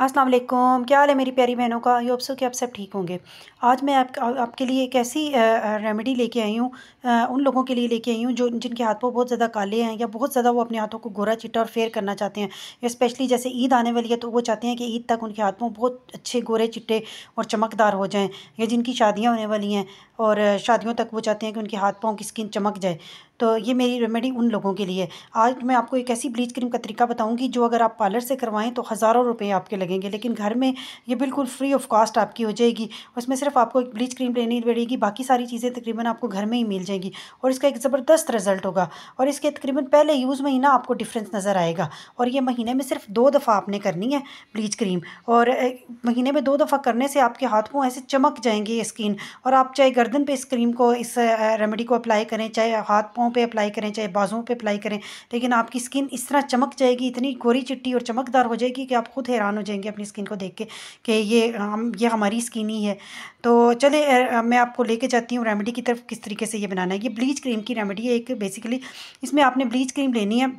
अस्सलाम वालेकुम क्या हाल है मेरी प्यारी बहनों का आई सो कि आप सब ठीक होंगे आज मैं आप, आपके लिए एक ऐसी रेमेडी लेके आई हूँ उन लोगों के लिए लेके आई हूँ जो जिनके हाथ पर बहुत ज़्यादा काले हैं या बहुत ज़्यादा वो अपने हाथों को गोरा चिट्टा और फेयर करना चाहते हैं स्पेशली जैसे ईद आने वाली है तो वो चाहते हैं कि ईद तक उनके हाथ पाँव बहुत अच्छे गोरे चिट्टे और चमकदार हो जाएँ या जिनकी शादियाँ होने वाली हैं और शादियों तक वो चाहते हैं कि उनके हाथ पाँव की स्किन चमक जाए तो ये मेरी रेमेडी उन लोगों के लिए आज मैं आपको एक ऐसी ब्लीच क्रीम का तरीका बताऊँगी जो अगर आप पार्लर से करवाएँ तो हज़ारों रुपये आपके लगेंगे लेकिन घर में ये बिल्कुल फ्री ऑफ कॉस्ट आपकी हो जाएगी उसमें सिर्फ आपको एक ब्लीच क्रीम लेनी पड़ेगी बाकी सारी चीज़ें तकरीबन आपको घर में ही मिल जाएंगी और इसका एक ज़बरदस्त रिजल्ट होगा और इसके तकरीबन पहले यूज़ में ही ना आपको डिफरेंस नज़र आएगा और ये महीने में सिर्फ दो दफ़ा आपने करनी है ब्लीच क्रीम और महीने में दो दफ़ा करने से आपके हाथ को ऐसे चमक जाएंगे स्किन और आप चाहे गर्दन पर इस क्रीम को इस रेमेडी को अप्लाई करें चाहे हाथ पाँव पे अप्लाई करें चाहे बाजुओं पे अप्लाई करें लेकिन आपकी स्किन इस तरह चमक जाएगी इतनी गोरी चिट्टी और चमकदार हो जाएगी कि आप खुद हैरान हो जाएंगे अपनी स्किन को देख के कि ये हम ये हमारी स्किन ही है तो चले मैं आपको लेके जाती हूँ रेमेडी की तरफ किस तरीके से ये बनाना है ये ब्लीच क्रीम की रेमेडी है एक बेसिकली इसमें आपने ब्लीच क्रीम लेनी है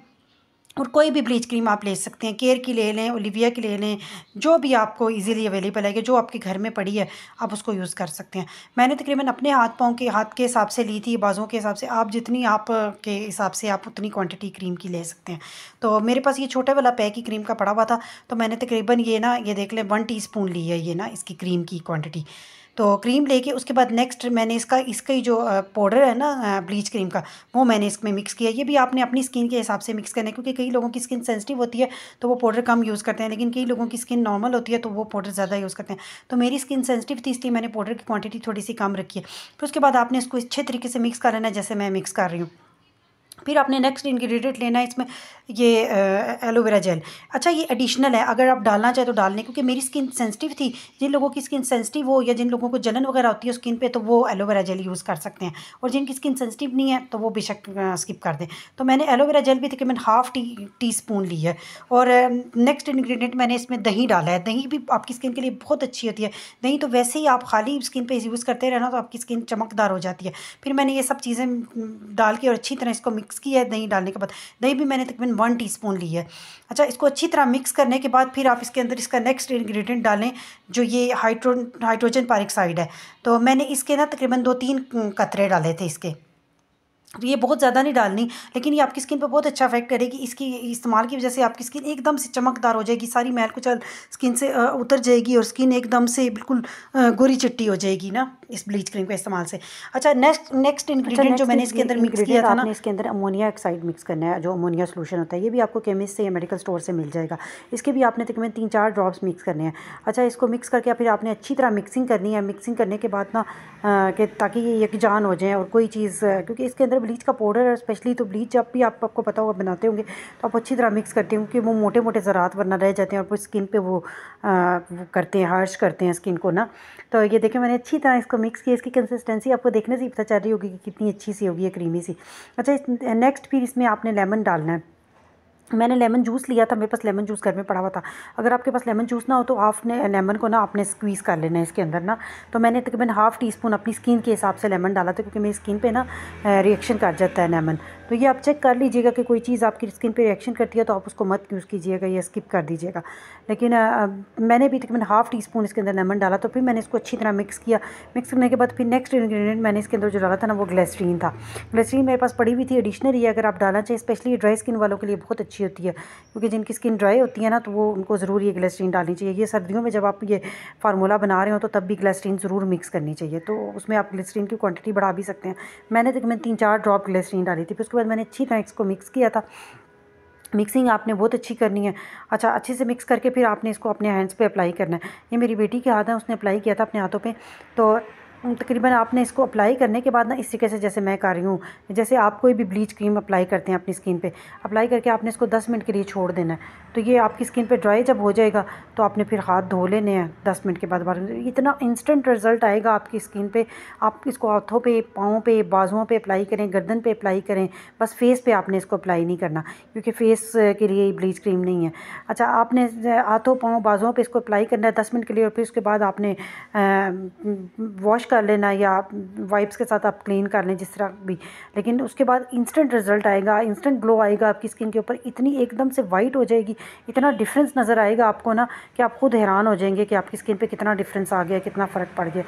और कोई भी ब्लीच क्रीम आप ले सकते हैं केयर की ले लें ओलिविया की ले लें जो भी आपको इजीली अवेलेबल है कि जो आपके घर में पड़ी है आप उसको यूज़ कर सकते हैं मैंने तकरीबन अपने हाथ पाँव के हाथ के हिसाब से ली थी बाज़ों के हिसाब से आप जितनी आप के हिसाब से आप उतनी क्वांटिटी क्रीम की ले सकते हैं तो मेरे पास ये छोटे वाला पैक ही क्रीम का पड़ा हुआ था तो मैंने तकरीबन ये ना ये देख लें वन टी ली है ये ना इसकी क्रीम की क्वान्टिटी तो क्रीम लेके उसके बाद नेक्स्ट मैंने इसका इसका ही जो पाउडर है ना ब्लीच क्रीम का वो मैंने इसमें मिक्स किया ये भी आपने अपनी स्किन के हिसाब से मिक्स करना है क्योंकि कई लोगों की स्किन सेंसिटिव होती है तो वो पाउडर कम यूज़ करते हैं लेकिन कई लोगों की स्किन नॉर्मल होती है तो वो पाउडर ज़्यादा यूज़ करते हैं तो मेरी स्किन सेंसिटिव थी इसलिए मैंने पाउडर की क्वान्टिटी थोड़ी सी कम रखी है फिर उसके बाद आपने इसको अच्छे तरीके से मिक्स कर लेना जैसे मैं मिक्स कर रही हूँ फिर आपने नेक्स्ट इंग्रेडिएंट लेना है इसमें ये एलोवेरा जेल अच्छा ये एडिशनल है अगर आप डालना चाहे तो डाल लें क्योंकि मेरी स्किन सेंसिटिव थी जिन लोगों की स्किन सेंसिटिव हो या जिन लोगों को जलन वगैरह होती है स्किन पे तो वो एलोवेरा जेल यूज़ कर सकते हैं और जिनकी स्किन सेंसिटिव नहीं है तो वो बेशक स्किप कर दें तो मैंने एलोवेरा जेल भी तकरीबन हाफ टी टी स्पून ली है और नेक्स्ट इन्ग्रीडियंट मैंने इसमें दही डाला है दही भी आपकी स्किन के लिए बहुत अच्छी होती है दही तो वैसे ही आप खाली स्किन पर यूज़ करते रहना तो आपकी स्किन चमकदार हो जाती है फिर मैंने ये सब चीज़ें डाल के और अच्छी तरह इसको मिक्स मिक्स किया है दही डालने के बाद दही भी मैंने तकरीबन वन टी ली है अच्छा इसको अच्छी तरह मिक्स करने के बाद फिर आप इसके अंदर इसका नेक्स्ट इन्ग्रीडियंट डालें जो ये हाइड्रो हाइड्रोजन पारिक्साइड है तो मैंने इसके ना तकरीबन दो तीन कतरे डाले थे इसके तो ये बहुत ज़्यादा नहीं डालनी लेकिन ये आपकी स्किन पर बहुत अच्छा इफेक्ट करेगी इसकी इस्तेमाल की वजह से आपकी स्किन एकदम से चमकदार हो जाएगी सारी मैल कुचल स्किन से उतर जाएगी और स्किन एकदम से बिल्कुल गोरी चिट्टी हो जाएगी ना इस ब्लीच क्रीम के इस्तेमाल से अच्छा नेक्स्ट नेक्स्ट इंग्रेडिएंट जो मैंने इसके अंदर मिक्स किया था ना इसके अंदर अमोनिया ऑक्साइड मिक्स करना है जो अमोनिया सोलूशन होता है ये भी आपको केमिस्ट से या मेडिकल स्टोर से मिल जाएगा इसके भी आपने तक तीन चार ड्रॉप्स मिक्स करने हैं अच्छा इसको मिक्स करके फिर आपने अच्छी तरह मिक्सिंग करनी है मिक्सिंग करने के बाद ना कि ताकि ये यकजान हो जाए और कोई चीज़ क्योंकि इसके अंदर ब्लीच का पाउडर है स्पेशली तो ब्लीच जब भी आपको पता होगा बनाते होंगे तो आप अच्छी तरह मिक्स करते होंगे क्योंकि वो मोटे मोटे ज़रात वरना रह जाते हैं और स्किन पर वो करते हैं हार्श करते हैं स्किन को ना तो ये देखें मैंने अच्छी तरह इसको मिक्स किया इसकी कंसिस्टेंसी आपको देखने से ही पता चल रही होगी कि कितनी अच्छी सी होगी है क्रीमी सी अच्छा नेक्स्ट फिर इसमें आपने लेमन डालना है मैंने लेमन जूस लिया था मेरे पास लेमन जूस घर में पड़ा हुआ था अगर आपके पास लेमन जूस ना हो तो आपने लेमन को ना आपने स्क्वीज़ कर लेना है इसके अंदर ना तो मैंने तकरीबन हाफ़ टी स्पून अपनी स्किन के हिसाब से लेमन डाला था क्योंकि मेरी स्किन पे ना रिएक्शन कर जाता है लेमन तो ये आप चेक कर लीजिएगा कि कोई चीज़ आपकी स्किन पर रिएक्शन करती है तो आप उसको मत यूज़ कीजिएगा या स्किप कर दीजिएगा लेकिन आ, मैंने भी तकरीबन हाफ़ टी स्पून इसके अंदर लेमन डाला तो फिर मैंने इसको अच्छी तरह मिक्स किया मिक्स करने के बाद फिर नेक्स्ट इन्ग्रीडियंट मैंने इसके अंदर जो डाला था ना वो ग्लेसरीन था ग्लेसरीन मेरे पास पड़ी हुई थी एडिशनल ये अगर आप डालना चाहिए स्पेशली ड्राई स्किन वालों के लिए बहुत अच्छी अच्छी होती है क्योंकि जिनकी स्किन ड्राई होती है ना तो वो उनको ज़रूर ये ग्लिसरीन डालनी चाहिए ये सर्दियों में जब आप ये फार्मूला बना रहे हो तो तब भी ग्लिसरीन ज़रूर मिक्स करनी चाहिए तो उसमें आप ग्लिसरीन की क्वांटिटी बढ़ा भी सकते हैं मैंने तो मैंने तीन चार ड्रॉप ग्लिसरीन डाली थी फिर उसके बाद मैंने अच्छी तरह इसको मिक्स किया था मिक्सिंग आपने बहुत अच्छी करनी है अच्छा अच्छे से मिक्स करके फिर आपने इसको अपने हैंड्स पे अप्लाई करना है ये मेरी बेटी के हाथ है उसने अप्लाई किया था अपने हाथों पे तो तकरीबन आपने इसको अप्लाई करने के बाद ना इस तरीके से जैसे मैं कर रही हूँ जैसे आप कोई भी ब्लीच क्रीम अप्लाई करते हैं अपनी स्किन पे अप्लाई करके आपने इसको 10 मिनट के लिए छोड़ देना है तो ये आपकी स्किन पे ड्राई जब हो जाएगा तो आपने फिर हाथ धो लेने हैं 10 मिनट के बाद बार इतना इंस्टेंट रिजल्ट आएगा आपकी स्किन पर आप इसको हाथों पर पाँव पर बाजुओं पर अप्लाई करें गर्दन पर अप्लाई करें बस फेस पर आपने इसको अप्लाई नहीं करना क्योंकि फेस के लिए ब्लीच क्रीम नहीं है अच्छा आपने हाथों पाँव बाजुओं पर इसको अप्लाई करना है दस मिनट के लिए और फिर उसके बाद आपने वॉश कर लेना या आप वाइप्स के साथ आप क्लीन कर लें जिस तरह भी लेकिन उसके बाद इंस्टेंट रिजल्ट आएगा इंस्टेंट ग्लो आएगा आपकी स्किन के ऊपर इतनी एकदम से वाइट हो जाएगी इतना डिफरेंस नज़र आएगा आपको ना कि आप खुद हैरान हो जाएंगे कि आपकी स्किन पर कितना डिफरेंस आ गया कितना फ़र्क पड़ गया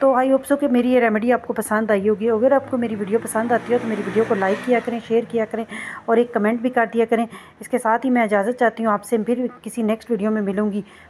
तो आई होप सो कि मेरी ये रेमेडी आपको पसंद आई होगी अगर आपको मेरी वीडियो पसंद आती हो तो मेरी वीडियो को लाइक किया करें शेयर किया करें और एक कमेंट भी कर दिया करें इसके साथ ही मैं इजाज़त चाहती हूँ आपसे फिर किसी नेक्स्ट वीडियो में मिलूँगी